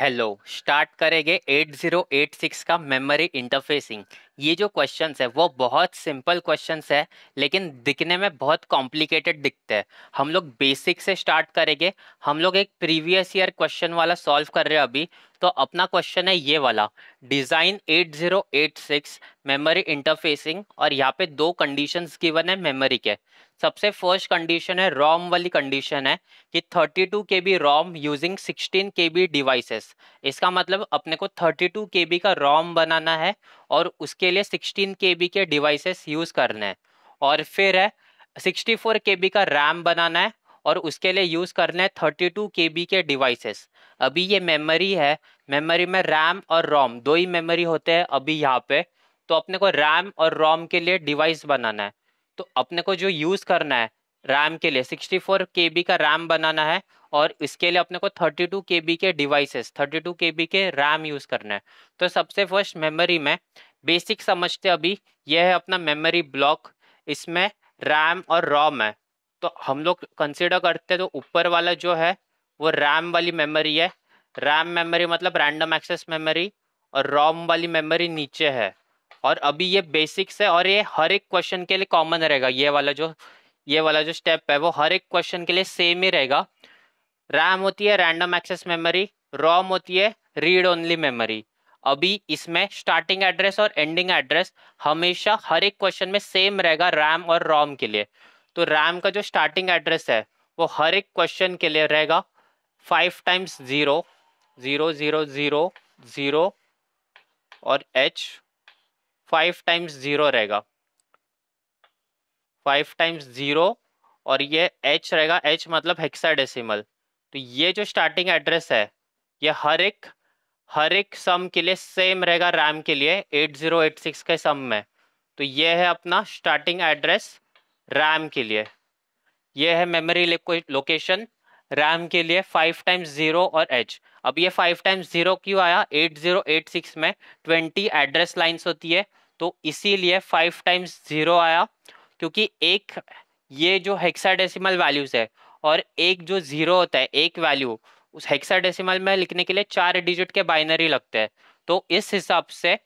Hello start करेंगे 8086 का memory interfacing ये जो क्वेश्चन है वो बहुत सिंपल क्वेश्चन है लेकिन दिखने में बहुत कॉम्प्लिकेटेड दिखते हैं हम लोग बेसिक से स्टार्ट करेंगे हम लोग एक प्रीवियस ईयर क्वेश्चन वाला सॉल्व कर रहे हैं अभी तो अपना क्वेश्चन है ये वाला डिज़ाइन 8086 मेमोरी इंटरफेसिंग और यहाँ पे दो कंडीशंस गिवन है मेमोरी के सबसे फर्स्ट कंडीशन है रोम वाली कंडीशन है कि 32 two K B ROM using 16 के बी डिवाइसेस इसका मतलब अपने को 32 टू के बी का रोम बनाना है और उसके लिए सिक्सटीन के बी के डिवाइसेस यूज़ करने हैं और फिर है सिक्सटी फोर के बी का रैम बनाना है और उसके लिए यूज़ करना है थर्टी टू के बी के डिवाइसेस अभी ये मेमोरी है मेमोरी में रैम और रोम दो ही मेमोरी होते हैं अभी यहाँ पे तो अपने को रैम और रोम के लिए डिवाइस बनाना है तो अपने को जो यूज़ करना है रैम के लिए सिक्सटी फोर के बी का रैम बनाना है और इसके लिए अपने को 32 two K devices 32 two K RAM use करना है तो सबसे फर्स्ट मेमोरी में बेसिक समझते अभी यह है अपना मेमोरी ब्लॉक इसमें रैम और रॉम है तो हम लोग कंसिडर करते हैं तो ऊपर वाला जो है वो रैम वाली मेमोरी है रैम मेमोरी मतलब रैंडम एक्सेस मेमोरी और रोम वाली मेमोरी नीचे है और अभी ये बेसिक्स है और ये हर एक क्वेश्चन के लिए कॉमन रहेगा ये वाला जो ये वाला जो स्टेप है वो हर एक क्वेश्चन के लिए सेम ही रहेगा रैम होती है रैंडम एक्सेस मेमोरी रॉम होती है रीड ओनली मेमोरी अभी इसमें स्टार्टिंग एड्रेस और एंडिंग एड्रेस हमेशा हर एक क्वेश्चन में सेम रहेगा रैम और रोम के लिए तो रैम का जो स्टार्टिंग एड्रेस है वो हर एक क्वेश्चन के लिए रहेगा five times zero zero zero zero zero और एच फाइव टाइम्स ज़ीरो रहेगा फाइव टाइम्स ज़ीरो और ये एच रहेगा एच मतलब हेक्साडेसिमल तो ये जो स्टार्टिंग एड्रेस है ये हर एक हर एक सम के लिए सेम रहेगा रैम के लिए 8086 के सम में तो ये है अपना स्टार्टिंग एड्रेस रैम के लिए ये है मेमोरी लोकेशन रैम के लिए फाइव टाइम्स ज़ीरो और एच अब ये फाइव टाइम्स ज़ीरो क्यों आया 8086 में ट्वेंटी एड्रेस लाइंस होती है तो इसीलिए फाइव टाइम्स ज़ीरो आया क्योंकि एक ये जो हेक्साडेसिमल वैल्यूज़ है और एक जो जीरो होता है एक वैल्यू उस हेक्साडेसिमल में लिखने के लिए चार डिजिट के बाइनरी लगते हैं तो इस हिसाब से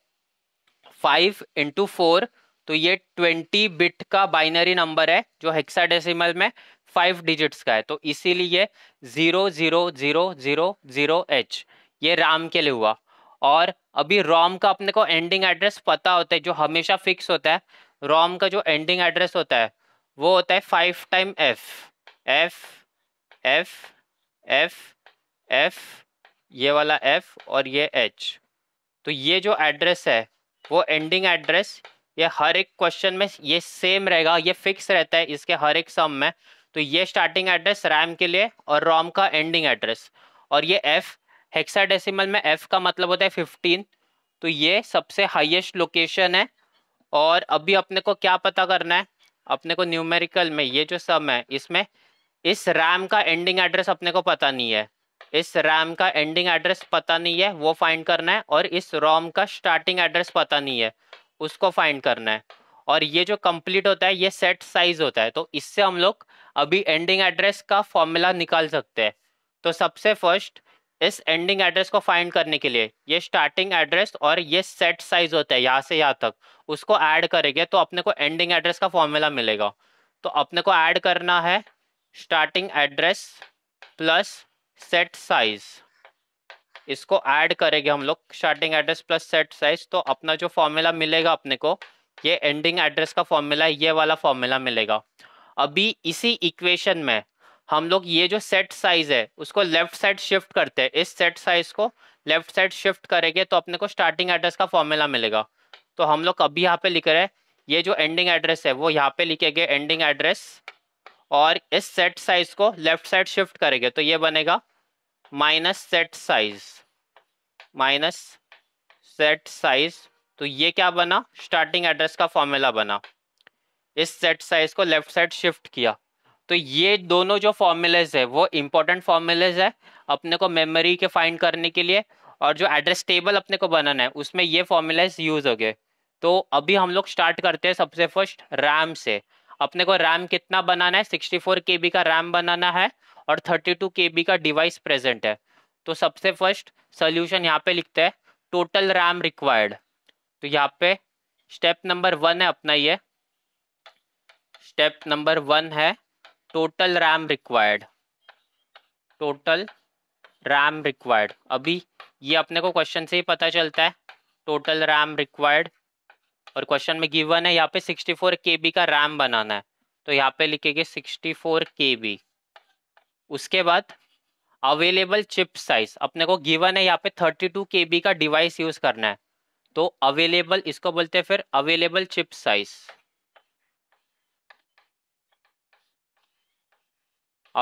फाइव इंटू फोर तो ये ट्वेंटी बिट का बाइनरी नंबर है जो हेक्साडेसिमल में फाइव डिजिट्स का है तो इसीलिए zero zero zero zero zero H ये राम के लिए हुआ और अभी रोम का अपने को एंडिंग एड्रेस पता होता है जो हमेशा फिक्स होता है रोम का जो एंडिंग एड्रेस होता है वो होता है five time F F F F F ये वाला एफ और ये एच तो ये जो एड्रेस है वो एंडिंग एड्रेस ये हर एक क्वेश्चन में ये सेम रहेगा ये फिक्स रहता है इसके हर एक सम में तो ये स्टार्टिंग एड्रेस रैम के लिए और रोम का एंडिंग एड्रेस और ये एफ हेक्साडेसिमल में एफ का मतलब होता है फिफ्टीन तो ये सबसे हाईएस्ट लोकेशन है और अभी अपने को क्या पता करना है अपने को न्यूमेरिकल में ये जो सम है इसमें इस रैम का एंडिंग एड्रेस अपने को पता नहीं है इस रैम का एंडिंग एड्रेस पता नहीं है वो फाइंड करना है और इस रोम का स्टार्टिंग एड्रेस पता नहीं है उसको फाइंड करना है और ये जो कंप्लीट होता है ये सेट साइज होता है तो इससे हम लोग अभी एंडिंग एड्रेस का फॉर्मूला निकाल सकते हैं तो सबसे फर्स्ट इस एंडिंग एड्रेस को फाइंड करने के लिए ये स्टार्टिंग एड्रेस और ये सेट साइज होता है यहाँ से यहाँ तक उसको ऐड करेंगे तो अपने को एंडिंग एड्रेस का फॉर्मूला मिलेगा तो अपने को ऐड करना है starting address plus set size इसको ऐड करेंगे हम लोग starting address plus set size तो अपना जो फॉर्मूला मिलेगा अपने को ये एंडिंग एड्रेस का फॉर्मूला ये वाला फॉर्मूला मिलेगा अभी इसी इक्वेशन में हम लोग ये जो सेट साइज है उसको लेफ्ट साइड शिफ्ट करते हैं इस सेट साइज को लेफ्ट साइड शिफ्ट करेंगे तो अपने को स्टार्टिंग एड्रेस का फॉर्मूला मिलेगा तो हम लोग अभी यहाँ पे लिख रहे हैं ये जो एंडिंग एड्रेस है वो यहाँ पे लिखेंगे एंडिंग एड्रेस और इस सेट साइज को लेफ्ट साइड शिफ्ट करेंगे तो ये बनेगा minus set size minus set size तो ये क्या बना स्टार्टिंग एड्रेस का फॉर्मूला बना इस सेट साइज को लेफ्ट साइड शिफ्ट किया तो ये दोनों जो फॉर्मूलेज है वो इम्पोर्टेंट फॉर्मूलेज है अपने को मेमोरी के फाइंड करने के लिए और जो एड्रेस टेबल अपने को बनाना है उसमें ये फॉर्मूलेज यूज हो गए तो अभी हम लोग स्टार्ट करते हैं सबसे फर्स्ट रैम से अपने को रैम कितना बनाना है सिक्सटी फोर के बी का रैम बनाना है और थर्टी के केबी का डिवाइस प्रेजेंट है तो सबसे फर्स्ट सोल्यूशन यहाँ पे लिखते हैं टोटल रैम रिक्वायर्ड तो यहाँ पे स्टेप नंबर वन है अपना ये स्टेप नंबर वन है total RAM required total RAM required अभी ये अपने को क्वेश्चन से ही पता चलता है टोटल रैम रिक्वायर्ड और क्वेश्चन में गिवन है यहाँ पे 64 बी का रैम बनाना है तो यहाँ पे लिखेंगे के बी उसके बाद अवेलेबल चिप साइज अपने को गिवन है यहाँ पे 32 बी का डिवाइस यूज करना है तो अवेलेबल इसको बोलते हैं फिर available chip size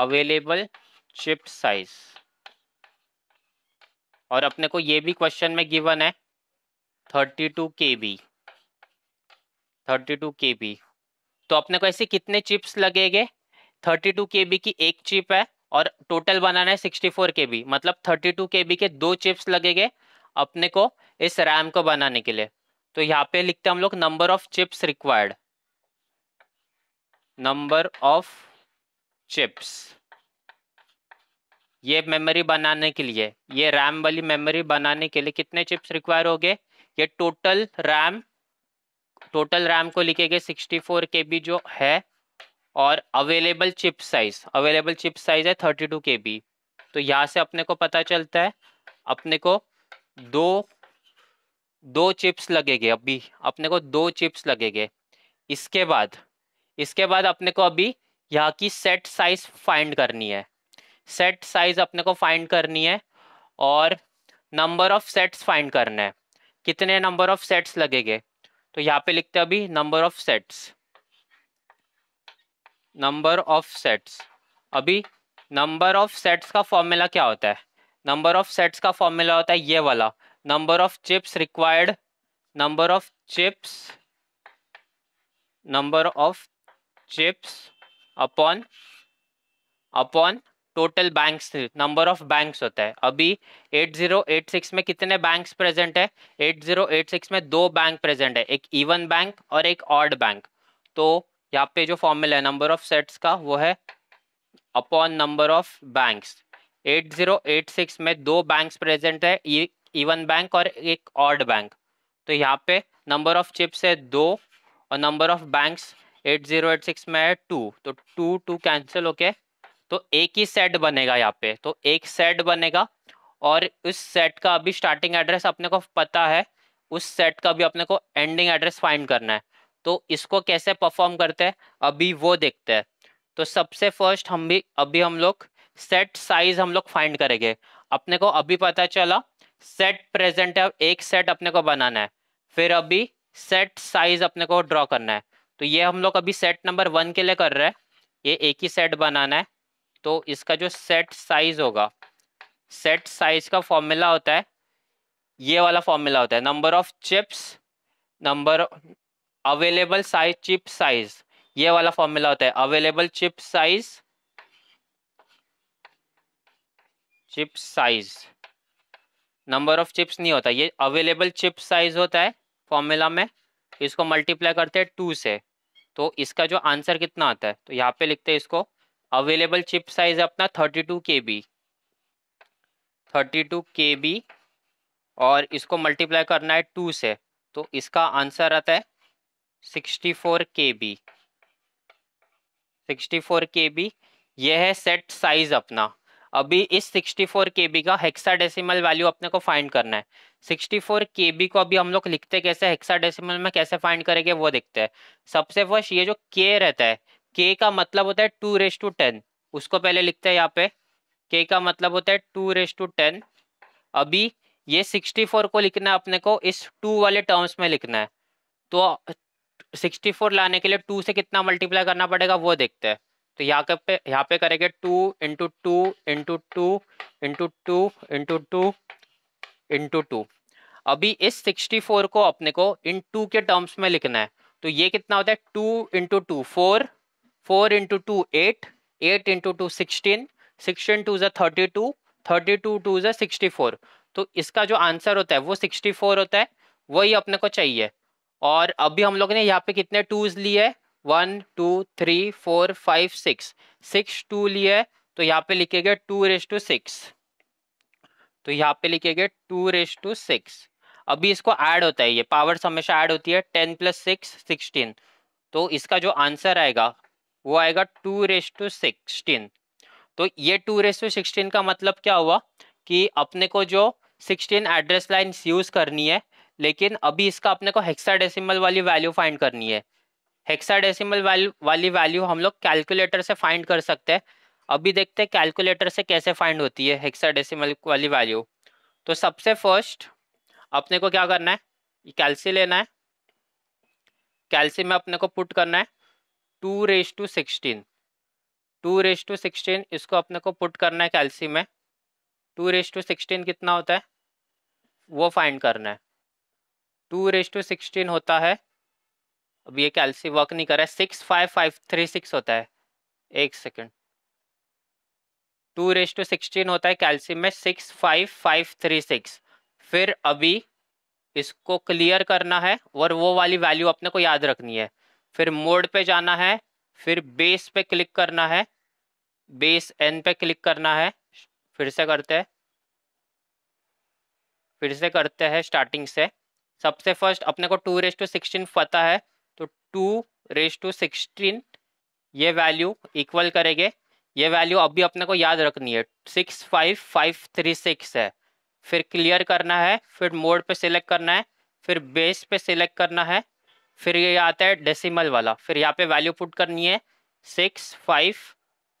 available chip size और अपने को ये भी क्वेश्चन में गिवन है 32 two K B thirty two K B तो अपने को ऐसे कितने चिप्स लगेंगे थर्टी टू के बी की एक चिप है और टोटल बनाना है सिक्सटी फोर के बी मतलब थर्टी टू के बी के दो चिप्स लगेंगे अपने को इस रैम को बनाने के लिए तो यहाँ पे लिखते हैं हम लोग number of chips required number of chips ये मेमोरी बनाने के लिए ये रैम वाली मेमोरी बनाने के लिए कितने चिप्स रिक्वायर हो गए ये टोटल रैम टोटल रैम को लिखेंगे सिक्सटी फोर जो है और available chip size available chip size है थर्टी टू तो यहाँ से अपने को पता चलता है अपने को दो दो चिप्स लगेंगे अभी अपने को दो चिप्स लगेंगे इसके बाद इसके बाद अपने को अभी यहाँ की सेट साइज फाइंड करनी है सेट साइज अपने को फाइंड करनी है और नंबर ऑफ सेट्स फाइंड करना है कितने नंबर ऑफ सेट्स लगेंगे तो यहाँ पे लिखते हैं अभी number of sets number of sets अभी नंबर ऑफ सेट्स का फॉर्मूला क्या होता है नंबर ऑफ सेट्स का फॉर्मूला होता है ये वाला number of chips required number of chips number of chips upon upon total banks number of banks होता है अभी 8086 में कितने बैंक्स प्रेजेंट है 8086 में दो बैंक प्रेजेंट है एक इवन बैंक और एक ऑड बैंक तो यहाँ पे जो फॉर्मूला है नंबर ऑफ सेट्स का वो है अपॉन नंबर ऑफ बैंक्स 8086 में दो बैंक्स प्रेजेंट है इवन बैंक और एक ऑड बैंक तो यहाँ पे नंबर ऑफ चिप्स है दो और नंबर ऑफ बैंक्स 8086 में है टू तो टू टू कैंसिल होके तो एक ही सेट बनेगा यहाँ पे तो एक सेट बनेगा और उस सेट का अभी स्टार्टिंग एड्रेस अपने को पता है उस सेट का भी अपने को एंडिंग एड्रेस फाइंड करना है तो इसको कैसे परफॉर्म करते हैं अभी वो देखते हैं तो सबसे फर्स्ट हम भी अभी हम लोग सेट साइज हम लोग फाइंड करेंगे अपने को अभी पता चला सेट प्रेजेंट है एक सेट अपने को बनाना है फिर अभी सेट साइज अपने को ड्रॉ करना है तो ये हम लोग अभी सेट नंबर वन के लिए कर रहे हैं ये एक ही सेट बनाना है तो इसका जो सेट साइज होगा सेट साइज का फॉर्मूला होता है ये वाला फॉर्मूला होता है number of chips number available size chip size ये वाला फॉर्मूला होता है available chip size chip size number of chips नहीं होता ये अवेलेबल चिप साइज होता है फॉर्मूला में इसको मल्टीप्लाई करते हैं टू से तो इसका जो आंसर कितना आता है तो यहाँ पे लिखते हैं इसको अवेलेबल चिप साइज अपना thirty two K B thirty two K B और इसको मल्टीप्लाई करना है टू से तो इसका आंसर आता है sixty four K B sixty four K B यह है सेट साइज अपना अभी इस सिक्सटी फोर के बी का हेक्साडेसिमल वैल्यू अपने को फाइंड करना है सिक्सटी फोर के बी को अभी हम लोग लिखते कैसे हेक्साडेसिमल में कैसे फाइंड करेंगे वो देखते हैं सबसे फर्स्ट ये जो के रहता है के का मतलब होता है टू रेस टू टेन उसको पहले लिखते हैं यहाँ पे के का मतलब होता है टू रेस टू टेन अभी ये सिक्सटी फोर को लिखना है अपने को इस टू वाले टर्म्स में लिखना है तो सिक्सटी फोर लाने के लिए टू से कितना मल्टीप्लाई करना पड़ेगा वो देखते हैं तो यहाँ पे यहाँ पे करेंगे two into two into two into two into two into two अभी इस सिक्सटी फोर को अपने को इन टू के टर्म्स में लिखना है तो ये कितना होता है two into two four four into two eight eight into two sixteen sixteen two ज़ा thirty two thirty two two ज़ा सिक्सटी फोर तो इसका जो आंसर होता है वो सिक्सटी फोर होता है वही अपने को चाहिए और अभी हम लोग ने यहाँ पे कितने टूज लिए one two three four five six six two लिए तो यहाँ पे लिखे गए टू रेस टू सिक्स तो यहाँ पे लिखे गए टू रेस टू सिक्स अभी इसको ऐड होता है ये पावर्स हमेशा ऐड होती है टेन प्लस सिक्स सिक्सटीन तो इसका जो आंसर आएगा वो आएगा टू रेस टू सिक्सटीन तो ये टू रेस टू सिक्सटीन का मतलब क्या हुआ कि अपने को जो सिक्सटीन एड्रेस लाइन यूज करनी है लेकिन अभी इसका अपने को हेक्साडेसिमल वाली वैल्यू फाइंड करनी है हेक्साडेसिमल वैल्यू वाली वैल्यू हम लोग कैलकुलेटर से फाइंड कर सकते हैं अभी देखते हैं कैलकुलेटर से कैसे फाइंड होती है हेक्साडेसिमल वाली वैल्यू तो सबसे फर्स्ट अपने को क्या करना है कैलसी लेना है कैलसी में अपने को पुट करना है two raise to sixteen two raise to sixteen इसको अपने को पुट करना है कैल्सी में टू रेस टू सिक्सटीन कितना होता है वो फाइंड करना है टू रेस टू सिक्सटीन होता है अब ये कैल्सी वर्क नहीं कर रहा है six five five three six होता है एक second two raise to sixteen होता है कैलसी में six five five three six फिर अभी इसको क्लियर करना है और वो वाली वैल्यू अपने को याद रखनी है फिर मोड पे जाना है फिर बेस पे क्लिक करना है बेस एन पे क्लिक करना है फिर से करते हैं फिर से करते हैं स्टार्टिंग से सबसे फर्स्ट अपने को टू रेस टू सिक्सटीन पता है तो टू रेस टू सिक्सटीन ये वैल्यू इक्वल करेंगे ये वैल्यू अभी अपने को याद रखनी है six five five three six है फिर क्लियर करना है फिर मोड पे सिलेक्ट करना है फिर बेस पे सिलेक्ट करना है फिर ये आता है डेसिमल वाला फिर यहाँ पे वैल्यू पुट करनी है six five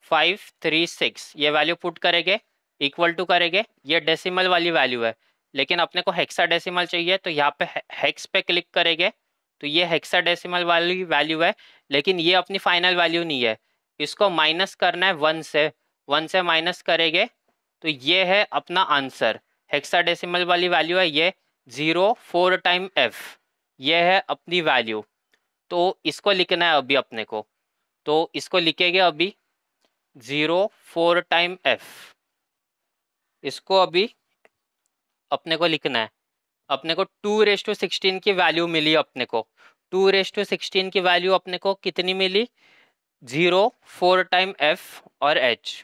five three six ये वैल्यू पुट करेंगे इक्वल टू करेंगे ये डेसिमल वाली वैल्यू है लेकिन अपने को हेक्सा डेसिमल चाहिए तो यहाँ पे हेक्स पे क्लिक करेंगे तो ये हेक्सा डेसिमल वाली वैल्यू है लेकिन ये अपनी फाइनल वैल्यू नहीं है इसको माइनस करना है वन से वन से माइनस करेंगे तो ये है अपना आंसर हेक्सा डेसीमल वाली वैल्यू है ये ज़ीरो फोर टाइम एफ़ ये है अपनी वैल्यू तो इसको लिखना है अभी अपने को तो इसको लिखेंगे अभी ज़ीरो फोर टाइम एफ इसको अभी अपने को लिखना है अपने को टू रेस टू सिक्सटीन की वैल्यू मिली अपने को टू रेस टू सिक्सटीन की वैल्यू अपने को कितनी मिली ज़ीरो फोर टाइम एफ और एच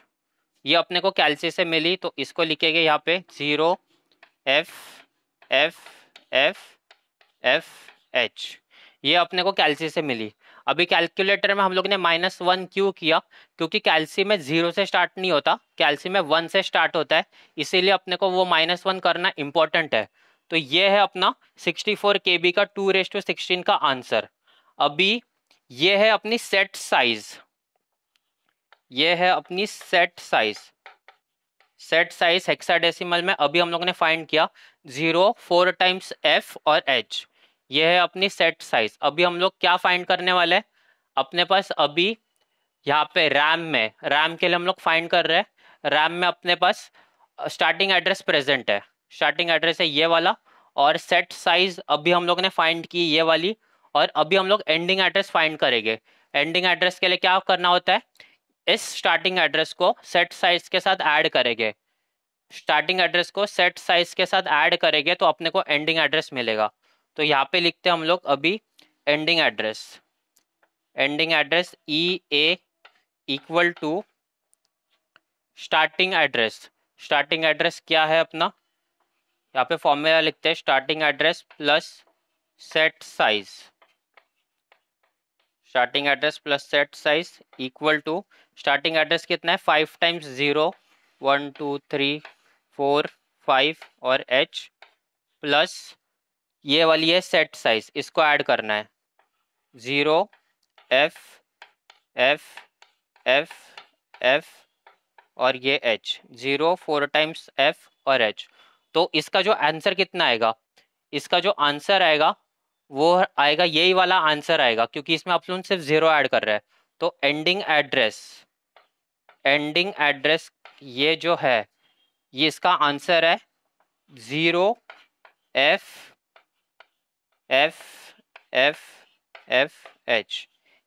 ये अपने को कैल्सी से मिली तो इसको लिखेंगे यहाँ पे zero F F F F H ये अपने को कैल्सी से मिली अभी कैलकुलेटर में हम लोग ने माइनस वन क्यों किया क्योंकि कैल्सी में जीरो से स्टार्ट नहीं होता कैल्सी में वन से स्टार्ट होता है इसीलिए अपने को वो माइनस वन करना इंपॉर्टेंट है तो ये है अपना सिक्सटी फोर के बी का टू रेस टू सिक्सटीन का आंसर अभी ये है अपनी सेट साइज ये है अपनी set size set size hexadecimal में अभी हम लोग ने फाइंड किया जीरो फोर टाइम्स एफ और एच ये है अपनी सेट साइज अभी हम लोग क्या फाइंड करने वाले हैं अपने पास अभी यहाँ पे रैम में रैम के लिए हम लोग फाइंड कर रहे हैं रैम में अपने पास स्टार्टिंग एड्रेस प्रेजेंट है स्टार्टिंग एड्रेस है ये वाला और सेट साइज अभी हम लोग ने फाइंड की ये वाली और अभी हम लोग एंडिंग एड्रेस फाइंड करेंगे एंडिंग एड्रेस के लिए क्या करना होता है इस स्टार्टिंग एड्रेस को सेट साइज के साथ ऐड करेंगे स्टार्टिंग एड्रेस को सेट साइज के साथ ऐड करेंगे तो अपने को एंडिंग एड्रेस मिलेगा तो यहाँ पे लिखते हैं हम लोग अभी ending address ending address E A equal to starting address starting address क्या है अपना यहाँ पे फॉर्मूला लिखते हैं starting address plus set size starting address plus set size equal to starting address कितना है five times zero one two three four five और एच प्लस ये वाली है सेट साइज इसको ऐड करना है zero F F F F और ये H zero four times F और एच तो इसका जो आंसर कितना आएगा इसका जो आंसर आएगा वो आएगा यही वाला आंसर आएगा क्योंकि इसमें आप लोग सिर्फ ज़ीरो ऐड कर रहे हैं तो एंडिंग एड्रेस एंडिंग एड्रेस ये जो है ये इसका आंसर है zero F F F F H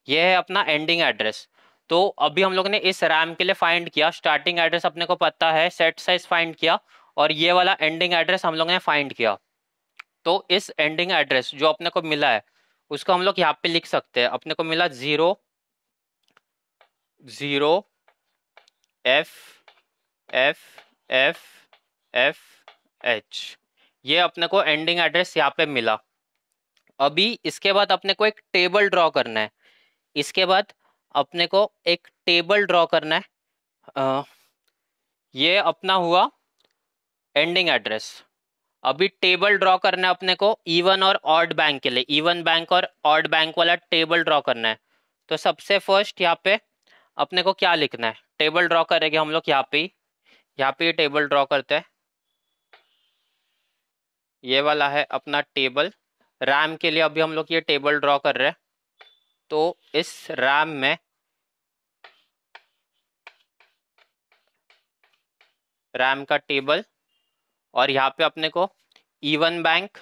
ये है अपना एंडिंग एड्रेस तो अभी हम लोग ने इस रैम के लिए फाइंड किया स्टार्टिंग एड्रेस अपने को पता है सेट साइज फाइंड किया और ये वाला एंडिंग एड्रेस हम लोग ने फाइंड किया तो इस एंडिंग एड्रेस जो अपने को मिला है उसको हम लोग यहाँ पे लिख सकते हैं अपने को मिला zero zero F F F F H ये अपने को एंडिंग एड्रेस यहाँ पे मिला अभी इसके बाद अपने को एक टेबल ड्रॉ करना है इसके बाद अपने को एक टेबल ड्रॉ करना है आ, ये अपना हुआ एंडिंग एड्रेस अभी टेबल ड्रॉ करना है अपने को इवन e और ऑड बैंक के लिए इवन e बैंक और ऑड बैंक वाला टेबल ड्रॉ करना है तो सबसे फर्स्ट यहाँ पे अपने को क्या लिखना है टेबल ड्रॉ करेंगे हम लोग यहाँ पे यहाँ पे टेबल ड्रॉ करते हैं ये वाला है अपना टेबल रैम के लिए अभी हम लोग ये टेबल ड्रॉ कर रहे हैं तो इस रैम में रैम का टेबल और यहाँ पे अपने को ईवन e बैंक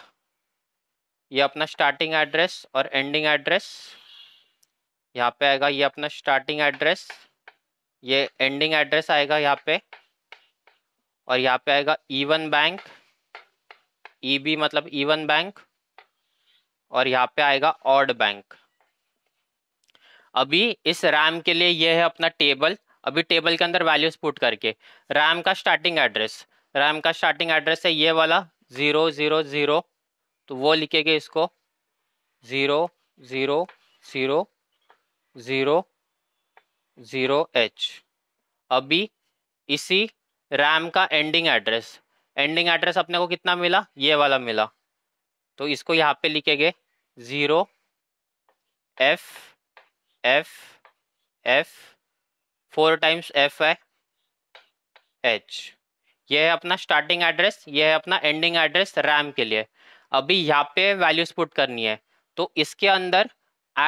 ये अपना स्टार्टिंग एड्रेस और एंडिंग एड्रेस यहाँ पे आएगा ये अपना स्टार्टिंग एड्रेस ये एंडिंग एड्रेस आएगा यहाँ पे और यहाँ पे आएगा E one bank E B मतलब ई वन बैंक और यहाँ पे आएगा ऑड बैंक अभी इस रैम के लिए ये है अपना टेबल अभी टेबल के अंदर वैल्यूज पुट करके रैम का स्टार्टिंग एड्रेस रैम का स्टार्टिंग एड्रेस है ये वाला ज़ीरो ज़ीरो ज़ीरो तो वो लिखेगे इसको zero zero zero zero zero H अभी इसी रैम का एंडिंग एड्रेस एंडिंग एड्रेस अपने को कितना मिला ये वाला मिला तो इसको यहाँ पे लिखेंगे zero F F F four times F है एच ये है अपना स्टार्टिंग एड्रेस ये है अपना एंडिंग एड्रेस रैम के लिए अभी यहाँ पे वैल्यूज पुट करनी है तो इसके अंदर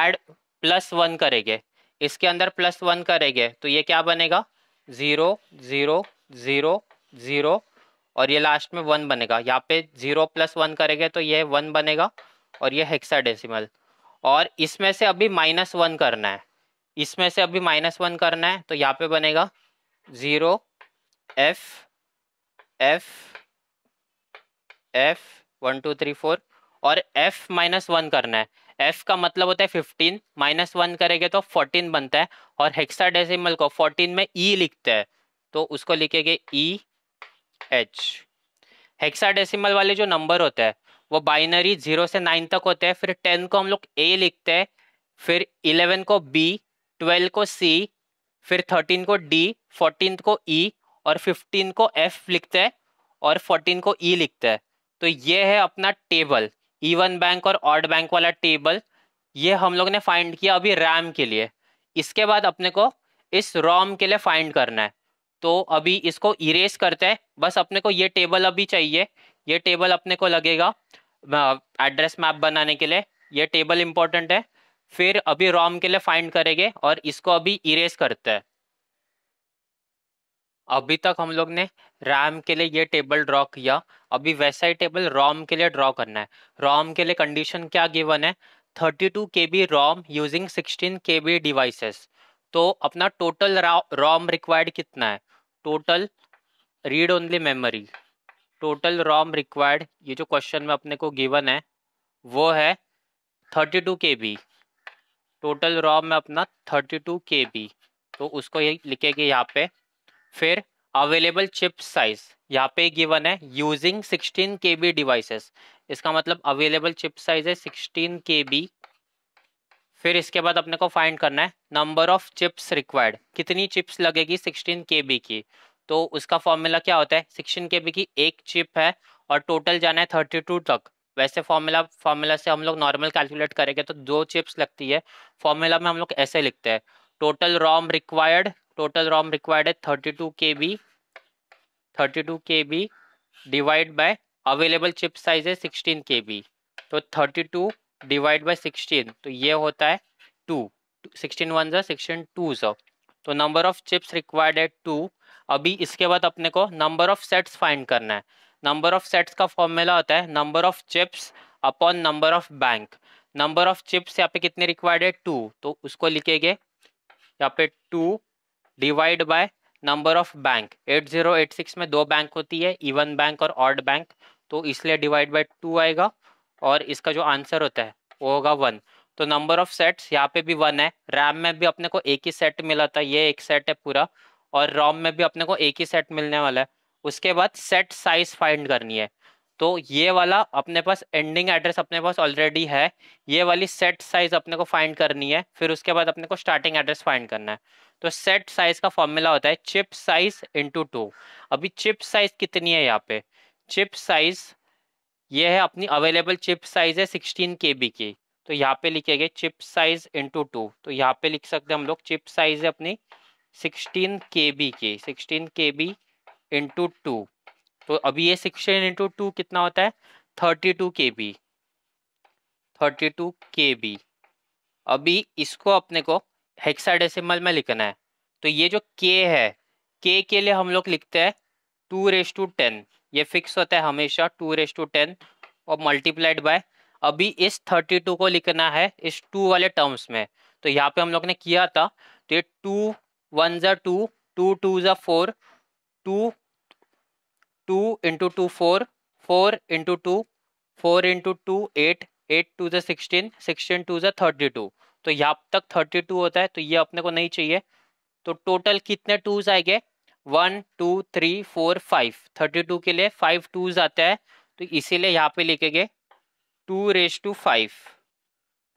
ऐड प्लस वन करेंगे इसके अंदर प्लस वन करेंगे तो ये क्या बनेगा ज़ीरो ज़ीरो ज़ीरो ज़ीरो और ये लास्ट में वन बनेगा यहाँ पे ज़ीरो प्लस वन करेंगे तो ये वन बनेगा और ये हेक्साडेसिमल और इसमें से अभी माइनस वन करना है इसमें से अभी माइनस वन करना है तो यहाँ पे बनेगा zero F F F one two three four और एफ माइनस वन करना है एफ का मतलब होता है फिफ्टीन माइनस वन करेंगे तो फोर्टीन बनता है और हेक्साडेसिमल को फोर्टीन में ई e लिखते हैं तो उसको लिखेंगे ई एच हेक्साडेसिमल वाले जो नंबर होते हैं वो बाइनरी जीरो से नाइन तक होते हैं फिर टेन को हम लोग ए लिखते हैं फिर इलेवन को बी ट्वेल्व को सी फिर थर्टीन को डी फोर्टीन को ई e, और फिफ्टीन को एफ लिखते हैं और फोर्टीन को ई e लिखते हैं तो ये है अपना टेबल इवन e बैंक और ऑड बैंक वाला टेबल ये हम लोग ने फाइंड किया अभी रैम के लिए इसके बाद अपने को इस रॉम के लिए फाइंड करना है तो अभी इसको इरेज करते हैं बस अपने को ये टेबल अभी चाहिए ये टेबल अपने को लगेगा एड्रेस मैप बनाने के लिए ये टेबल इंपॉर्टेंट है फिर अभी रॉम के लिए फाइंड करेंगे और इसको अभी इरेज करते हैं अभी तक हम लोग ने रैम के लिए ये टेबल ड्रॉ किया अभी वैसा ही टेबल रॉम के लिए ड्रॉ करना है रॉम के लिए कंडीशन क्या गिवन है 32 two K B ROM using sixteen K B devices तो अपना टोटल रॉम रिक्वायर्ड कितना है total read only memory total ROM required ये जो क्वेश्चन में अपने को गिवन है वो है 32 two K B total ROM में अपना 32 टू के बी तो उसको ये लिखेगी यहाँ पे फिर अवेलेबल चिप साइज यहाँ पे गिवन है यूजिंग 16 के बी डिवाइसेस इसका मतलब अवेलेबल चिप साइज है 16 के बी फिर इसके बाद अपने को फाइंड करना है नंबर ऑफ चिप्स रिक्वायर्ड कितनी चिप्स लगेगी 16 के बी की तो उसका फॉर्मूला क्या होता है 16 के बी की एक चिप है और टोटल जाना है 32 तक वैसे फॉर्मूला फॉर्मूला से हम लोग नॉर्मल कैलकुलेट करेंगे तो दो चिप्स लगती है फॉर्मूला में हम लोग ऐसे लिखते हैं total ROM required total ROM required है thirty two K B thirty two K B divide by available chip size है सिक्सटीन के बी तो thirty two divide by sixteen तो ये होता है टू सिक्सटीन वन ज़ा सिक्सटीन टू ज़ा तो नंबर ऑफ चिप्स रिक्वायर्ड है टू अभी इसके बाद अपने को नंबर ऑफ सेट्स फाइंड करना है नंबर ऑफ सेट्स का फॉर्मूला होता है number of chips upon number of bank number of chips यहाँ पे कितने रिक्वायर्ड है टू तो उसको लिखेंगे यहाँ पे two divide by number of bank 8086 में दो बैंक होती है इवन बैंक और ऑड बैंक तो इसलिए डिवाइड बाय टू आएगा और इसका जो आंसर होता है वो होगा वन तो नंबर ऑफ सेट्स यहाँ पे भी वन है रैम में भी अपने को एक ही सेट मिला था ये एक सेट है पूरा और रोम में भी अपने को एक ही सेट मिलने वाला है उसके बाद सेट साइज फाइंड करनी है तो ये वाला अपने पास एंडिंग एड्रेस अपने पास ऑलरेडी है ये वाली सेट साइज अपने को फाइंड करनी है फिर उसके बाद अपने को स्टार्टिंग एड्रेस फाइंड करना है तो सेट साइज का फॉर्मूला होता है चिप साइज इंटू टू अभी चिप साइज कितनी है यहाँ पे चिप साइज ये है अपनी अवेलेबल चिप साइज है सिक्सटीन के बी की तो यहाँ पे लिखे गए चिप साइज इंटू टू तो यहाँ पे लिख सकते हैं हम लोग चिप साइज है अपनी सिक्सटीन के बी की sixteen K B into two तो अभी ये सिक्सटीन इंटू टू कितना होता है thirty two K B thirty two K B अभी इसको अपने को हेक्साडेसिमल में लिखना है तो ये जो के है के के लिए हम लोग लिखते हैं टू रेस टू टेन ये फिक्स होता है हमेशा टू रेस टू टेन और मल्टीप्लाइड बाय अभी इस थर्टी टू को लिखना है इस टू वाले टर्म्स में तो यहाँ पे हम लोग ने किया था तो ये टू वन ज़ा टू टू टू ज़ा four two two into two four four into two four into two eight eight two जो सिक्सटीन सिक्सटीन टू जो थर्टी टू तो यहाँ तक थर्टी टू होता है तो ये अपने को नहीं चाहिए तो टोटल कितने टूज आएंगे one two three four five thirty two के लिए फाइव टूज आता है तो इसीलिए यहाँ पे लिखेंगे two raise to five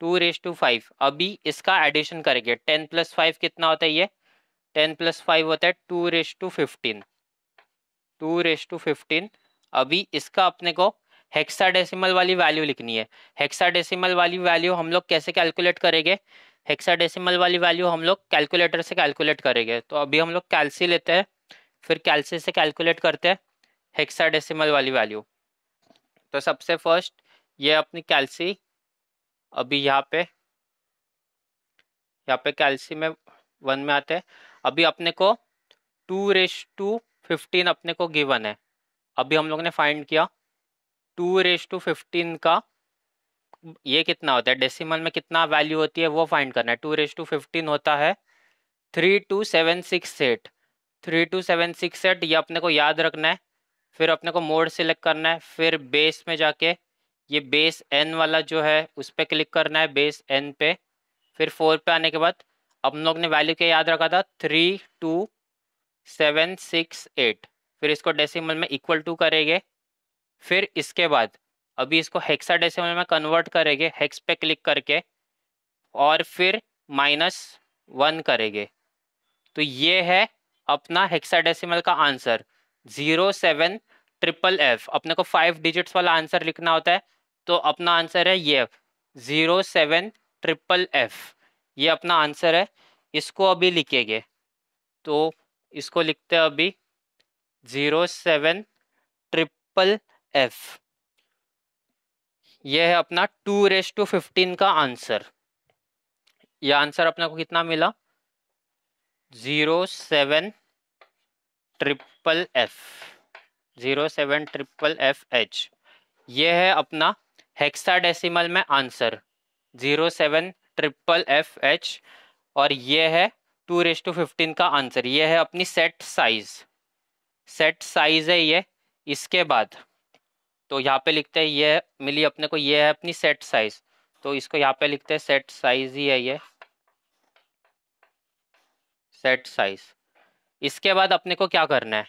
two raise to five अभी इसका एडिशन करेंगे टेन प्लस फाइव कितना होता है ये टेन प्लस फाइव होता है two raise to fifteen two raise to fifteen अभी इसका अपने को हेक्साडेसिमल वाली वैल्यू लिखनी है हेक्साडेसिमल वाली वैल्यू हम लोग कैसे कैलकुलेट करेंगे हेक्साडेसिमल वाली वैल्यू हम लोग कैलकुलेटर से कैलकुलेट करेंगे तो अभी हम लोग कैलसी लेते हैं फिर कैलसी से कैलकुलेट करते हैं हेक्साडेसिमल वाली वैल्यू तो सबसे फर्स्ट ये अपनी कैलसी अभी यहाँ पे यहाँ पे कैलसी में वन में आते हैं अभी अपने को टू रेस टू फिफ्टीन अपने को गिवन है अभी हम लोग ने फाइंड किया टू रेस टू फिफ्टीन का ये कितना होता है डेसिमल में कितना वैल्यू होती है वो फाइंड करना है टू रेस टू फिफ्टीन होता है three two seven six eight three two seven six eight ये अपने को याद रखना है फिर अपने को मोड सिलेक्ट करना है फिर बेस में जाके ये बेस एन वाला जो है उस पर क्लिक करना है बेस एन पे फिर फोर पे आने के बाद अपन लोग ने वैल्यू क्या याद रखा था three two seven six eight फिर इसको डेसिमल में इक्वल टू करेंगे फिर इसके बाद अभी इसको हेक्सा डेसिमल में कन्वर्ट करेंगे हेक्स पे क्लिक करके और फिर माइनस वन करेंगे तो ये है अपना हेक्सा डेसिमल का answer zero seven triple F अपने को फाइव डिजिट्स वाला आंसर लिखना होता है तो अपना आंसर है ये ज़ीरो सेवन ट्रिपल एफ ये अपना आंसर है इसको अभी लिखेंगे तो इसको लिखते हैं अभी ज़ीरो सेवन ट्रिपल एफ यह है अपना टू रेस टू फिफ्टीन का आंसर यह आंसर अपने को कितना मिला zero seven triple F zero seven triple F H यह है अपना हेक्साडेसिमल में answer zero seven triple F H और यह है टू रेस टू फिफ्टीन का आंसर ये है अपनी सेट साइज सेट साइज है ये इसके बाद तो यहाँ पे लिखते हैं ये मिली अपने को ये है अपनी सेट साइज तो इसको यहाँ पे लिखते हैं सेट साइज ही है ये सेट साइज इसके बाद अपने को क्या करना है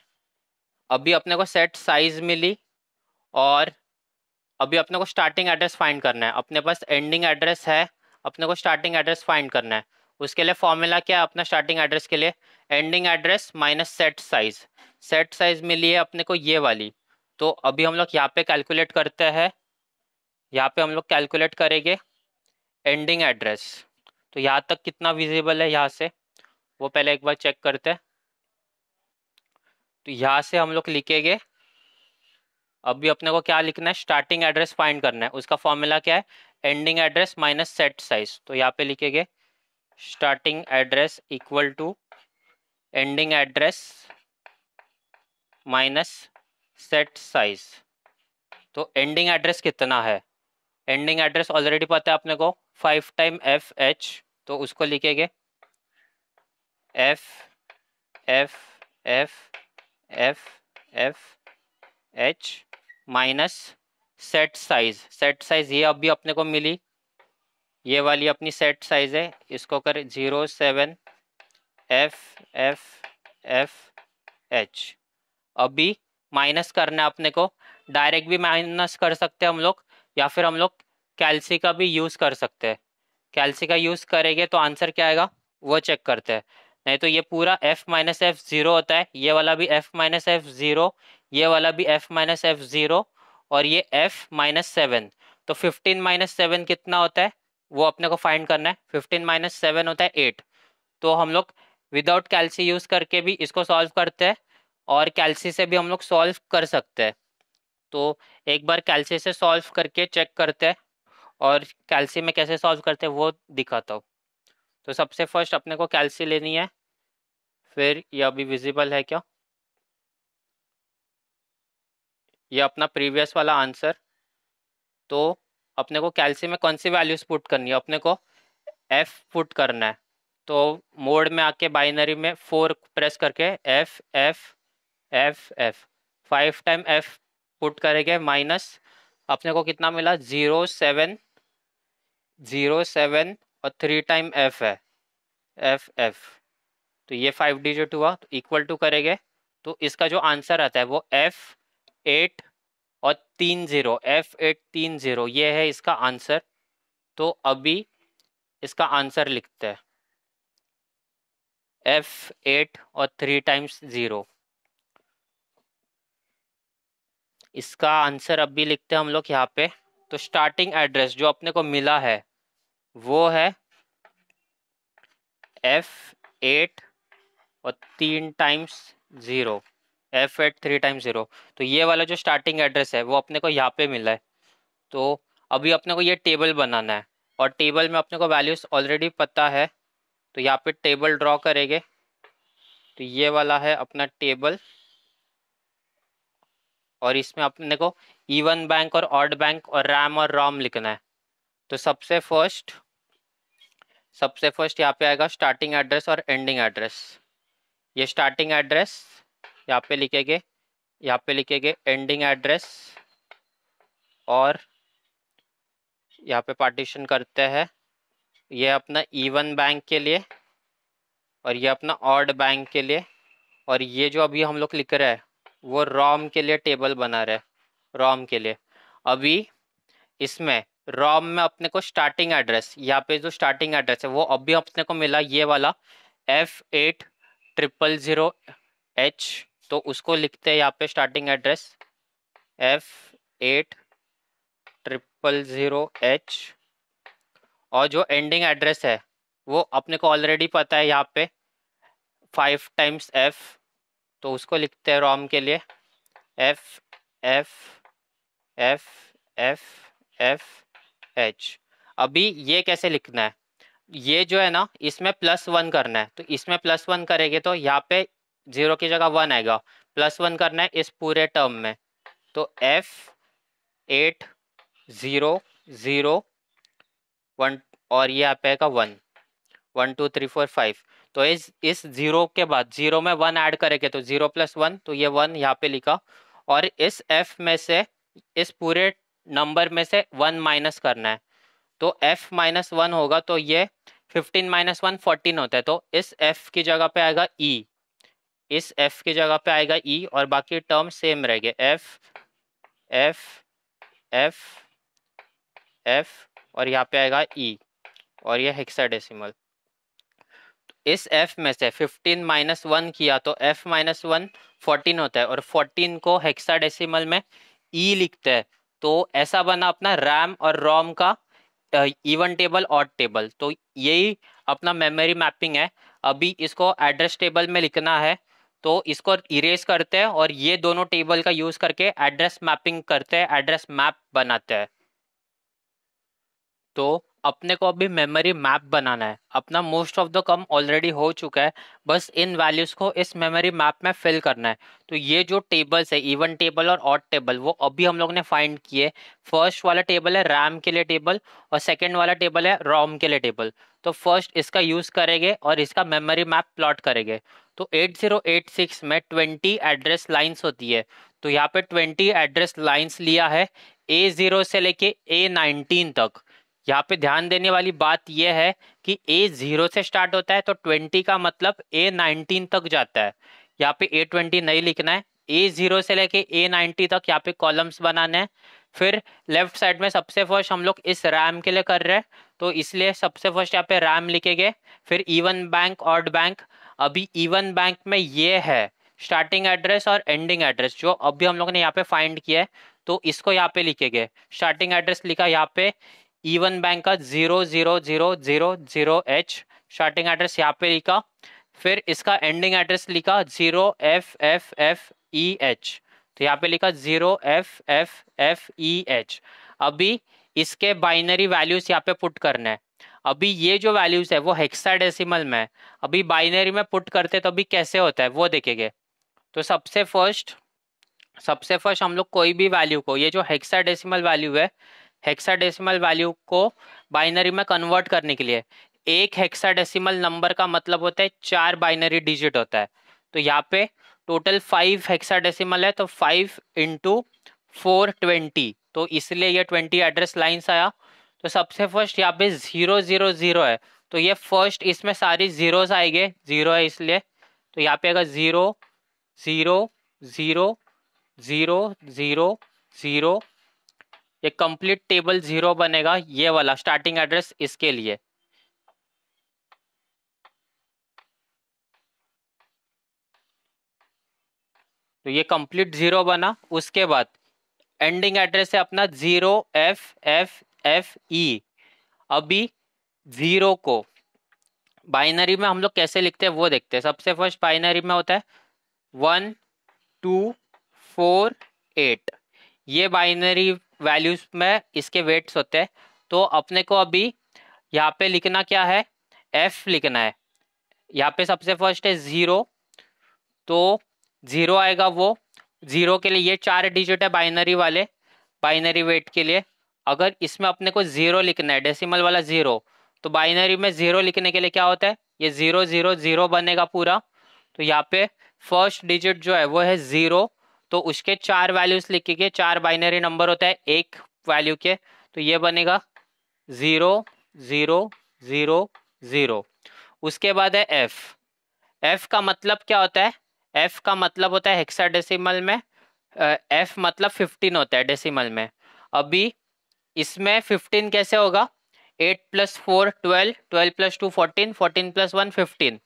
अभी अपने को सेट साइज मिली और अभी अपने को स्टार्टिंग एड्रेस फाइंड करना है अपने पास एंडिंग एड्रेस है अपने को स्टार्टिंग एड्रेस फाइंड करना है उसके लिए फॉर्मूला क्या है अपना स्टार्टिंग एड्रेस के लिए ending address minus set size set size मिली है अपने को ये वाली तो अभी हम लोग यहाँ पे कैलकुलेट करते हैं यहाँ पे हम लोग कैलकुलेट करेंगे एंडिंग एड्रेस तो यहाँ तक कितना विजिबल है यहाँ से वो पहले एक बार चेक करते हैं तो यहाँ से हम लोग लिखेंगे अभी अपने को क्या लिखना है स्टार्टिंग एड्रेस फाइंड करना है उसका फॉर्मूला क्या है ending address minus set size तो यहाँ पे लिखेंगे starting address equal to ending address minus set size तो एंडिंग एड्रेस कितना है एंडिंग एड्रेस ऑलरेडी पता है आपने को फाइव टाइम एफ एच तो उसको लिखेंगे F F F F F H minus set size set size ये अभी अपने को मिली ये वाली अपनी सेट साइज़ है इसको करें zero seven F F F H अभी माइनस करना है अपने को डायरेक्ट भी माइनस कर सकते हैं हम लोग या फिर हम लोग कैल्सी का भी यूज़ कर सकते हैं कैल्सी का यूज़ करेंगे तो आंसर क्या आएगा वो चेक करते हैं नहीं तो ये पूरा एफ माइनस एफ ज़ीरो होता है ये वाला भी एफ माइनस एफ ज़ीरो ये वाला भी एफ माइनस एफ ज़ीरो और ये एफ माइनस सेवन तो फिफ्टीन माइनस सेवन कितना होता है वो अपने को फाइंड करना है फिफ्टीन माइनस सेवन होता है एट तो हम लोग विदाउट कैल्सी यूज़ करके भी इसको सॉल्व करते हैं और कैल्सी से भी हम लोग सॉल्व कर सकते हैं तो एक बार कैल्सी से सॉल्व करके चेक करते हैं और कैल्सी में कैसे सॉल्व करते हैं वो दिखाता हूँ तो सबसे फर्स्ट अपने को कैल्सी लेनी है फिर ये अभी विजिबल है क्या ये अपना प्रीवियस वाला आंसर तो अपने को कैल्सियम में कौन सी वैल्यूज पुट करनी है अपने को एफ पुट करना है तो मोड में आके बाइनरी में फोर प्रेस करके F F F F five time F put करेंगे माइनस अपने को कितना मिला ज़ीरो सेवन ज़ीरो सेवन और थ्री टाइम एफ है एफ एफ तो ये फाइव डिजिट हुआ तो इक्वल टू करेंगे तो इसका जो आंसर आता है वो एफ एट और तीन ज़ीरो एफ एट तीन ज़ीरो ये है इसका आंसर तो अभी इसका आंसर लिखते हैं एफ एट और थ्री टाइम्स ज़ीरो इसका आंसर अभी लिखते हैं हम लोग यहाँ पे तो स्टार्टिंग एड्रेस जो अपने को मिला है वो है एफ एट और तीन times zero F eight three time zero तो ये वाला जो स्टार्टिंग एड्रेस है वो अपने को यहाँ पे मिला है तो अभी अपने को ये टेबल बनाना है और टेबल में अपने को वैल्यूज़ ऑलरेडी पता है तो यहाँ पे टेबल ड्रॉ करेंगे तो ये वाला है अपना टेबल और इसमें अपने को ईवन बैंक और ऑड बैंक और रैम और रॉम लिखना है तो सबसे फर्स्ट सबसे फर्स्ट यहाँ पे आएगा स्टार्टिंग एड्रेस और एंडिंग एड्रेस ये स्टार्टिंग एड्रेस यहाँ पे लिखेंगे यहाँ पे लिखेंगे एंडिंग एड्रेस और यहाँ पे पार्टीशन करते हैं ये अपना ईवन e बैंक के लिए और ये अपना ऑर्ड बैंक के लिए और ये जो अभी हम लोग लिख रहे हैं वो रॉम के लिए टेबल बना रहे रॉम के लिए अभी इसमें रॉम में अपने को स्टार्टिंग एड्रेस यहाँ पे जो स्टार्टिंग एड्रेस है वो अभी अपने को मिला ये वाला F eight triple zero H तो उसको लिखते हैं यहाँ पे starting address F eight triple zero H और जो एंडिंग एड्रेस है वो अपने को ऑलरेडी पता है यहाँ पे फाइव टाइम्स एफ तो उसको लिखते हैं रॉम के लिए F F F F F H अभी ये कैसे लिखना है ये जो है ना इसमें प्लस वन करना है तो इसमें प्लस वन करेंगे तो यहाँ पे जीरो की जगह वन आएगा प्लस वन करना है इस पूरे टर्म में तो F eight zero zero one और ये आप आएगा one one two three four five तो इस इस ज़ीरो के बाद ज़ीरो में वन ऐड करेंगे तो ज़ीरो प्लस वन तो ये वन यहाँ पे लिखा और इस एफ में से इस पूरे नंबर में से वन माइनस करना है तो एफ माइनस वन होगा तो ये फिफ्टीन माइनस वन फोर्टीन होता है तो इस एफ की जगह पे आएगा ई e. इस एफ की जगह पे आएगा ई e, और बाकी टर्म सेम रहेंगे एफ एफ एफ एफ और यहाँ पे आएगा ई e, और ये हेक्साडेसिमल इस एफ में से 15 माइनस वन किया तो एफ माइनस वन फोर्टीन होता है और 14 को हेक्साडेसिमल में ई e लिखते हैं तो ऐसा बना अपना रैम और रोम का इवन टेबल और टेबल तो यही अपना मेमोरी मैपिंग है अभी इसको एड्रेस टेबल में लिखना है तो इसको इरेज करते हैं और ये दोनों टेबल का यूज करके एड्रेस मैपिंग करते हैं एड्रेस मैप बनाते हैं तो अपने को अभी मेमोरी मैप बनाना है अपना मोस्ट ऑफ द कम ऑलरेडी हो चुका है बस इन वैल्यूज को इस मेमोरी मैप में फिल करना है तो ये जो टेबल्स है इवन टेबल और ऑट टेबल वो अभी हम लोग ने फाइंड किए फर्स्ट वाला टेबल है रैम के लिए टेबल और सेकेंड वाला टेबल है रोम के लिए टेबल तो फर्स्ट इसका यूज करेंगे और इसका मेमोरी मैप प्लॉट करेंगे तो 8086 में 20 एड्रेस लाइंस होती है तो यहाँ पे 20 एड्रेस लाइंस लिया है ए जीरो से लेके ए नाइनटीन तक यहाँ पे ध्यान देने वाली बात यह है कि ए जीरो से स्टार्ट होता है तो ट्वेंटी का मतलब ए नाइनटीन तक जाता है यहाँ पे ए ट्वेंटी नहीं लिखना है ए जीरो से लेके ए नाइनटी तक यहाँ पे कॉलम्स बनाने हैं फिर लेफ्ट साइड में सबसे फर्स्ट हम लोग इस रैम के लिए कर रहे हैं तो इसलिए सबसे फर्स्ट यहाँ पे रैम लिखे गए फिर इवन बैंक ऑड बैंक अभी इवन बैंक में ये है स्टार्टिंग एड्रेस और एंडिंग एड्रेस जो अभी हम लोग ने यहाँ पे फाइंड किया है तो इसको यहाँ पे लिखे गए स्टार्टिंग एड्रेस लिखा यहाँ पे ईवन e बैंक का zero zero zero zero zero H starting address यहाँ पे लिखा फिर इसका एंडिंग एड्रेस लिखा zero F F F E H तो यहाँ पे लिखा zero F F F E H अभी इसके बाइनरी वैल्यूज यहाँ पे पुट करने हैं अभी ये जो वैल्यूज है वो हेक्साडेसिमल में है अभी बाइनरी में पुट करते तो अभी कैसे होता है वो देखेंगे तो सबसे फर्स्ट सबसे फर्स्ट हम लोग कोई भी वैल्यू को ये जो हेक्साडेसिमल वैल्यू है हेक्साडेसिमल वैल्यू को बाइनरी में कन्वर्ट करने के लिए एक हेक्साडेसिमल नंबर का मतलब होता है चार बाइनरी डिजिट होता है तो यहाँ पे टोटल फाइव हेक्साडेसिमल है तो फाइव इंटू फोर ट्वेंटी तो इसलिए ये ट्वेंटी एड्रेस लाइन्स आया तो सबसे फर्स्ट यहाँ पे जीरो जीरो जीरो है तो ये फर्स्ट इसमें सारी जीरोस आएंगे जीरो है इसलिए तो यहाँ पे अगर zero zero zero zero zero zero ये कंप्लीट टेबल जीरो बनेगा ये वाला स्टार्टिंग एड्रेस इसके लिए तो ये कंप्लीट जीरो बना उसके बाद एंडिंग एड्रेस है अपना zero F F F E अभी जीरो को बाइनरी में हम लोग कैसे लिखते हैं वो देखते हैं सबसे फर्स्ट बाइनरी में होता है वन टू फोर एट ये बाइनरी वैल्यूज में इसके वेट्स होते हैं तो अपने को अभी यहाँ पे लिखना क्या है एफ लिखना है यहाँ पे सबसे फर्स्ट है ज़ीरो तो ज़ीरो आएगा वो ज़ीरो के लिए ये चार डिजिट है बाइनरी वाले बाइनरी वेट के लिए अगर इसमें अपने को ज़ीरो लिखना है डेसिमल वाला ज़ीरो तो बाइनरी में ज़ीरो लिखने के लिए क्या होता है ये ज़ीरो ज़ीरो ज़ीरो बनेगा पूरा तो यहाँ पे फर्स्ट डिजिट जो है वो है ज़ीरो तो उसके चार वैल्यूज लिखी गए चार बाइनरी नंबर होता है एक वैल्यू के तो ये बनेगा जीरो जीरो जीरो जीरो उसके बाद है एफ एफ का मतलब क्या होता है एफ का मतलब होता है हेक्साडेसिमल में एफ मतलब फिफ्टीन होता है डेसिमल में अभी इसमें फिफ्टीन कैसे होगा eight plus four twelve twelve plus two fourteen fourteen plus one fifteen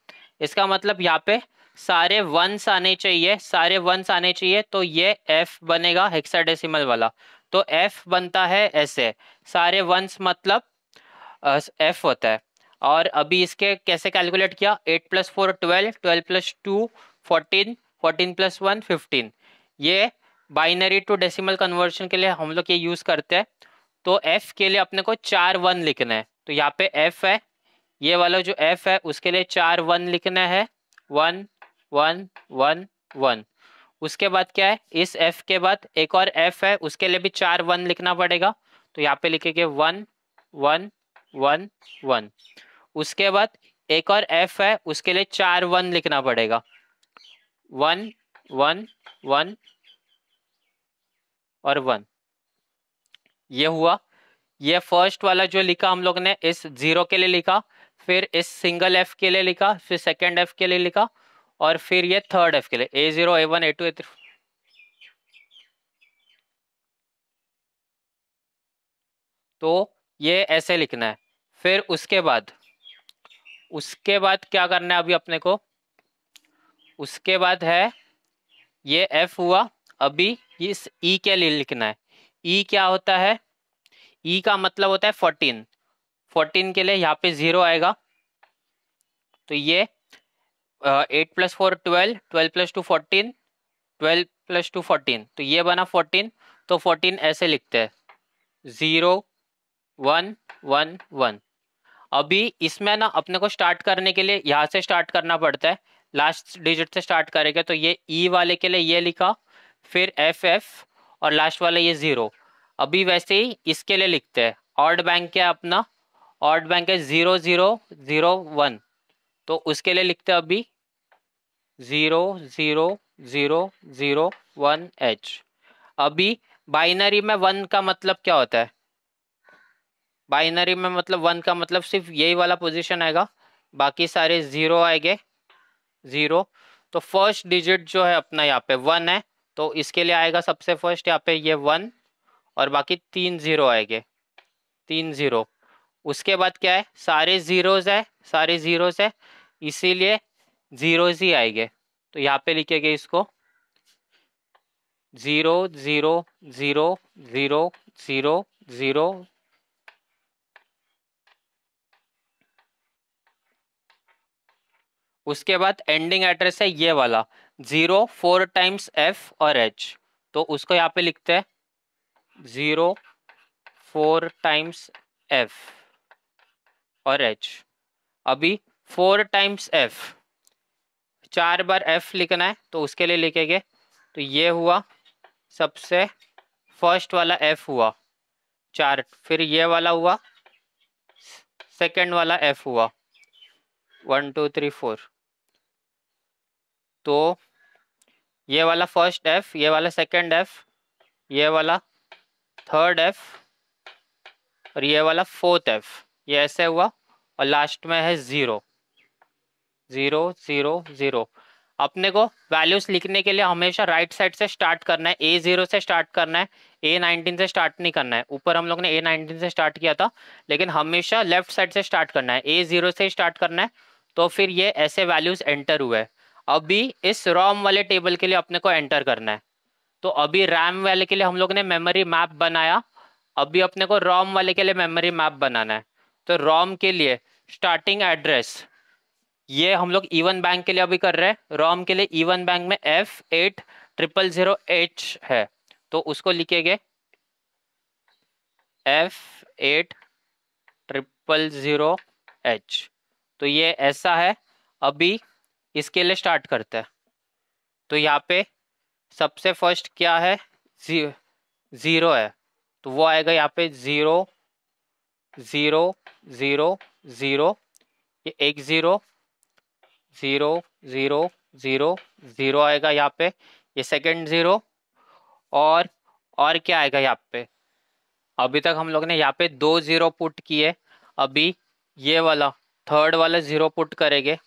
इसका मतलब यहाँ पे सारे वंस आने चाहिए सारे वंस आने चाहिए तो ये एफ बनेगा हेक्साडेसिमल वाला तो एफ बनता है ऐसे सारे वंस मतलब एफ होता है और अभी इसके कैसे कैलकुलेट किया eight plus four twelve twelve plus two fourteen fourteen plus one fifteen ये बाइनरी टू डेसिमल कन्वर्शन के लिए हम लोग ये यूज़ करते हैं तो एफ के लिए अपने को चार वन लिखना है तो यहाँ पे एफ है ये वाला जो एफ है उसके लिए चार वन लिखना है वन वन वन वन उसके बाद क्या है इस एफ के बाद एक और एफ है उसके लिए भी चार वन लिखना पड़ेगा तो यहाँ पे लिखेंगे वन वन वन वन उसके बाद एक और एफ है उसके लिए चार वन लिखना पड़ेगा वन वन वन और वन ये हुआ ये फर्स्ट वाला जो लिखा हम लोग ने इस जीरो के लिए लिखा फिर इस सिंगल एफ के लिए लिखा फिर सेकेंड एफ के लिए लिखा और फिर ये थर्ड एफ के लिए A zero A one A two A three तो ये ऐसे लिखना है फिर उसके बाद उसके बाद क्या करना है अभी अपने को उसके बाद है ये एफ हुआ अभी इस ई e के लिए लिखना है ई e क्या होता है ई e का मतलब होता है फोर्टीन फोर्टीन के लिए यहाँ पे जीरो आएगा तो ये eight plus four twelve twelve plus two fourteen twelve plus two fourteen तो ये बना फोर्टीन तो फोर्टीन ऐसे लिखते हैं ज़ीरो वन वन वन अभी इसमें ना अपने को स्टार्ट करने के लिए यहाँ से स्टार्ट करना पड़ता है लास्ट डिजिट से स्टार्ट करेंगे तो ये ई e वाले के लिए ये लिखा फिर एफ एफ और लास्ट वाला ये ज़ीरो अभी वैसे ही इसके लिए लिखते हैं ऑर्ड बैंक है अपना ऑर्ड बैंक है ज़ीरो ज़ीरो ज़ीरो वन तो उसके लिए लिखते हैं अभी zero zero zero zero one H अभी बाइनरी में वन का मतलब क्या होता है बाइनरी में मतलब वन का मतलब सिर्फ यही वाला पोजीशन आएगा बाकी सारे ज़ीरो आएंगे ज़ीरो तो फर्स्ट डिजिट जो है अपना यहाँ पे वन है तो इसके लिए आएगा सबसे फर्स्ट यहाँ पे ये वन और बाकी तीन ज़ीरो आएंगे तीन ज़ीरो उसके बाद क्या है सारे ज़ीरोज़ है सारे ज़ीरोज़ है इसीलिए जीरो ही आएंगे तो यहाँ पे लिखेंगे इसको zero zero zero zero zero zero उसके बाद एंडिंग एड्रेस है ये वाला ज़ीरो फोर टाइम्स एफ और एच तो उसको यहाँ पे लिखते हैं ज़ीरो फोर टाइम्स एफ और एच अभी फोर टाइम्स एफ चार बार एफ लिखना है तो उसके लिए लिखेंगे तो ये हुआ सबसे फर्स्ट वाला एफ हुआ चार फिर ये वाला हुआ सेकेंड वाला एफ हुआ वन टू थ्री फोर तो ये वाला फर्स्ट एफ ये वाला सेकेंड एफ ये वाला थर्ड एफ और ये वाला फोर्थ एफ ये ऐसे हुआ और लास्ट में है ज़ीरो जीरो जीरो जीरो अपने को वैल्यूज लिखने के लिए हमेशा राइट साइड से स्टार्ट करना है ए जीरो से स्टार्ट करना है ए नाइनटीन से स्टार्ट नहीं करना है ऊपर हम लोग ने ए नाइनटीन से स्टार्ट किया था लेकिन हमेशा लेफ्ट साइड से स्टार्ट करना है ए जीरो से स्टार्ट करना है तो फिर ये ऐसे वैल्यूज एंटर हुए अभी इस रॉम वाले टेबल के लिए अपने को एंटर करना है तो अभी रैम वाले के लिए हम लोग ने मेमोरी मैप बनाया अभी अपने को रॉम वाले के लिए मेमोरी मैप बनाना है तो रॉम के लिए स्टार्टिंग एड्रेस ये हम लोग ईवन e बैंक के लिए अभी कर रहे हैं रॉम के लिए ईवन e बैंक में F eight triple zero H है तो उसको लिखेंगे F eight triple zero H तो ये ऐसा है अभी इसके लिए स्टार्ट करते हैं तो यहाँ पे सबसे फर्स्ट क्या है ज़ीरो है तो वो आएगा यहाँ पे ज़ीरो ज़ीरो ज़ीरो ज़ीरो ये एक zero zero zero zero zero आएगा यहाँ पे ये सेकंड ज़ीरो और और क्या आएगा यहाँ पे अभी तक हम लोग ने यहाँ पे दो ज़ीरो पुट किए अभी ये वाला थर्ड वाला ज़ीरो पुट करेंगे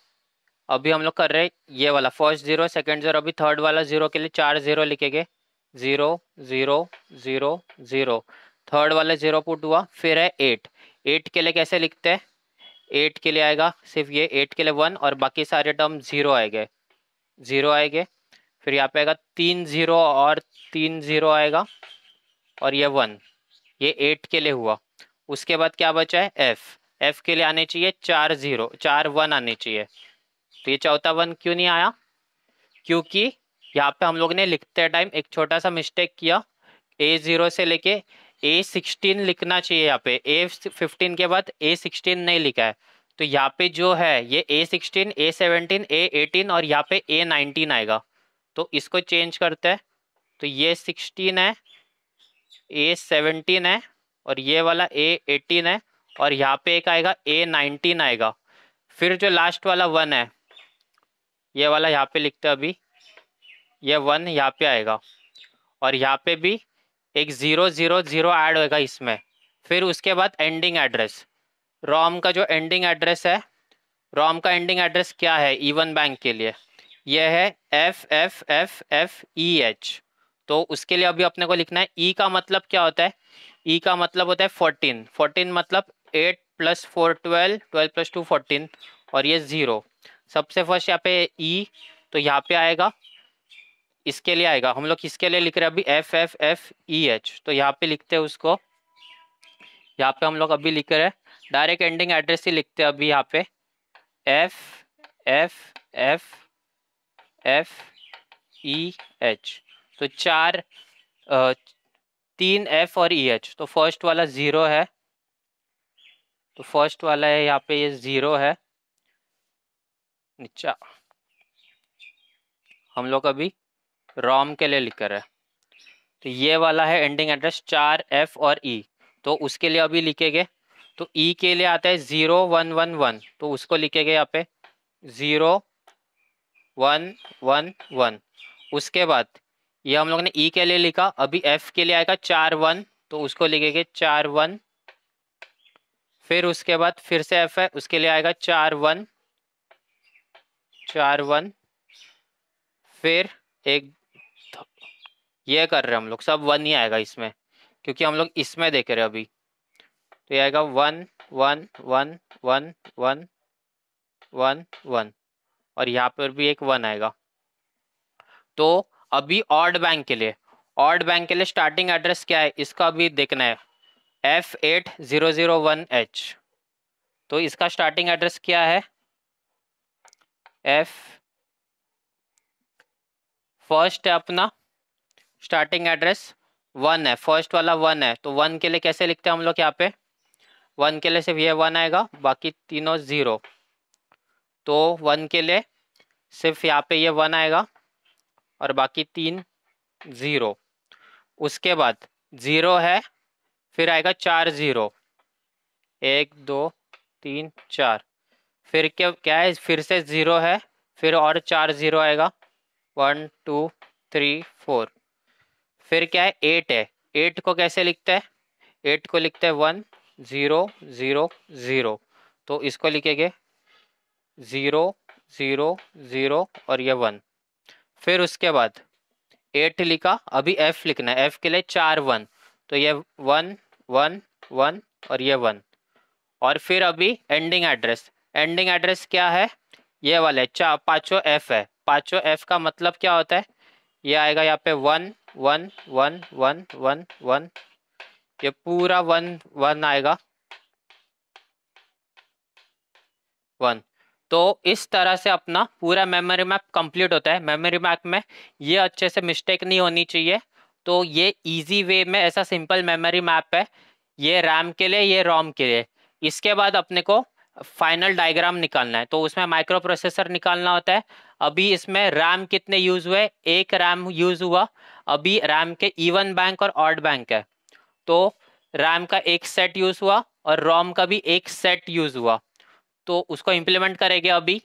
अभी हम लोग कर रहे हैं ये वाला फर्स्ट ज़ीरो सेकेंड ज़ीरो अभी थर्ड वाला ज़ीरो के लिए चार ज़ीरो लिखेंगे zero zero zero zero third वाला ज़ीरो पुट हुआ फिर है एट एट के लिए कैसे लिखते हैं एट के लिए आएगा सिर्फ ये एट के लिए वन और बाकी सारे टर्म जीरो आएंगे जीरो आएंगे फिर यहाँ पे आएगा तीन जीरो और तीन जीरो आएगा और ये वन ये एट के लिए हुआ उसके बाद क्या बचा है एफ एफ के लिए आने चाहिए चार जीरो चार वन आने चाहिए तो ये चौथा वन क्यों नहीं आया क्योंकि यहाँ पे हम लोग ने लिखते टाइम एक छोटा सा मिस्टेक किया ए जीरो से लेके ए सिक्सटीन लिखना चाहिए यहाँ पे ए फिफ्टीन के बाद ए सिक्सटीन नहीं लिखा है तो यहाँ पे जो है ये A sixteen A seventeen A eighteen और यहाँ पे ए नाइनटीन आएगा तो इसको चेंज करते हैं तो ये सिक्सटीन है ए सेवनटीन है और ये वाला ए एटीन है और यहाँ पे एक आएगा ए नाइनटीन आएगा फिर जो लास्ट वाला वन है ये वाला यहाँ पे लिखते हैं अभी ये वन यहाँ पे आएगा और यहाँ पे भी एक ज़ीरो ज़ीरो ज़ीरो ऐड होगा इसमें फिर उसके बाद एंडिंग एड्रेस रॉम का जो एंडिंग एड्रेस है रॉम का एंडिंग एड्रेस क्या है इवन e बैंक के लिए यह है F F F F E H तो उसके लिए अभी अपने को लिखना है ई e का मतलब क्या होता है ई e का मतलब होता है फोर्टीन फोर्टीन मतलब eight plus four twelve twelve plus two fourteen और ये ज़ीरो सबसे फर्स्ट यहाँ पे ई e, तो यहाँ पे आएगा इसके लिए आएगा हम लोग किसके लिए लिख रहे हैं अभी F F F E H तो यहाँ पे लिखते हैं उसको यहाँ पे हम लोग अभी लिख रहे हैं डायरेक्ट एंडिंग एड्रेस ही लिखते हैं अभी यहाँ पे F F F F E H तो चार तीन एफ और ई e, एच तो फर्स्ट वाला ज़ीरो है तो फर्स्ट वाला है यहाँ पे ये ज़ीरो है नीचा हम लोग अभी रॉम के लिए लिखकर है तो ये वाला है एंडिंग एड्रेस चार एफ और ई e। तो उसके लिए अभी लिखेंगे तो ई e के लिए आता है ज़ीरो वन वन वन तो उसको लिखेंगे यहाँ पे ज़ीरो वन वन वन उसके बाद ये हम लोग ने ई e के लिए लिखा अभी एफ के लिए आएगा चार वन तो उसको लिखेंगे चार वन फिर उसके बाद फिर से एफ है उसके लिए आएगा चार वन चार वन फिर एक ये कर रहे हैं हम लोग सब वन ही आएगा इसमें क्योंकि हम लोग इसमें देख रहे हैं अभी तो ये आएगा one one one one one one one और यहाँ पर भी एक वन आएगा तो अभी ऑर्ड बैंक के लिए ऑर्ड बैंक के लिए स्टार्टिंग एड्रेस क्या है इसका अभी देखना है F eight zero zero one H तो इसका स्टार्टिंग एड्रेस क्या है एफ फर्स्ट है अपना स्टार्टिंग एड्रेस वन है फर्स्ट वाला वन है तो वन के लिए कैसे लिखते हैं हम लोग यहाँ पे वन के लिए सिर्फ ये वन आएगा बाकी तीनों ज़ीरो तो वन के लिए सिर्फ यहाँ पे ये वन आएगा और बाकी तीन ज़ीरो उसके बाद ज़ीरो है फिर आएगा चार ज़ीरो एक दो तीन चार फिर क्या क्या है फिर से ज़ीरो है फिर और चार ज़ीरो आएगा वन टू थ्री फोर फिर क्या है एट है एट को कैसे लिखते हैं एट को लिखते हैं वन ज़ीरो ज़ीरो ज़ीरो तो इसको लिखेंगे ज़ीरो ज़ीरो ज़ीरो और ये वन फिर उसके बाद एट लिखा अभी एफ़ लिखना है एफ़ के लिए चार वन तो ये वन वन वन और ये वन और फिर अभी एंडिंग एड्रेस एंडिंग एड्रेस क्या है ये वाला है चार पाँचों एफ़ है पाँचों एफ़ का मतलब क्या होता है ये आएगा यहाँ पे one one one one one one ये पूरा वन वन आएगा वन तो इस तरह से अपना पूरा मेमोरी मैप कंप्लीट होता है मेमोरी मैप में ये अच्छे से मिस्टेक नहीं होनी चाहिए तो ये इजी वे में ऐसा सिंपल मेमोरी मैप है ये रैम के लिए ये रोम के लिए इसके बाद अपने को फाइनल डायग्राम निकालना है तो उसमें माइक्रो प्रोसेसर निकालना होता है अभी इसमें रैम कितने यूज हुए एक रैम यूज हुआ अभी रैम के इवन e बैंक और ऑड बैंक है तो रैम का एक सेट यूज हुआ और रोम का भी एक सेट यूज हुआ तो उसको इम्प्लीमेंट करेंगे अभी